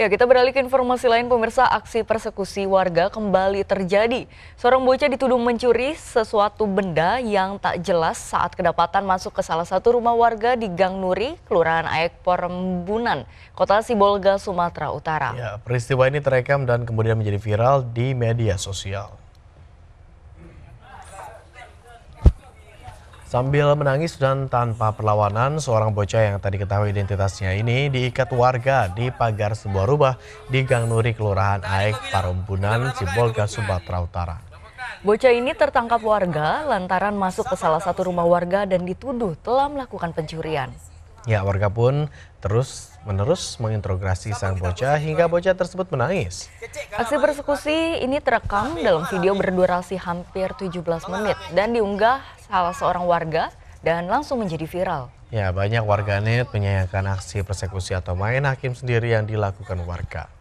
Ya, kita beralih ke informasi lain pemirsa, aksi persekusi warga kembali terjadi. Seorang bocah dituduh mencuri sesuatu benda yang tak jelas saat kedapatan masuk ke salah satu rumah warga di Gang Nuri, Kelurahan Aek Porembunan, Kota Sibolga, Sumatera Utara. Ya, peristiwa ini terekam dan kemudian menjadi viral di media sosial. Sambil menangis dan tanpa perlawanan, seorang bocah yang tadi ketahui identitasnya ini diikat warga di pagar sebuah rumah di Gang Nuri, Kelurahan Aek, Parumbunan, Cibolga, Sumatera Utara. Bocah ini tertangkap warga lantaran masuk ke salah satu rumah warga dan dituduh telah melakukan pencurian. Ya, warga pun terus menerus menginterogasi sang bocah hingga bocah tersebut menangis. Aksi persekusi ini terekam dalam video berdurasi hampir 17 menit dan diunggah salah seorang warga dan langsung menjadi viral. Ya, banyak warganet menyayangkan aksi persekusi atau main hakim sendiri yang dilakukan warga.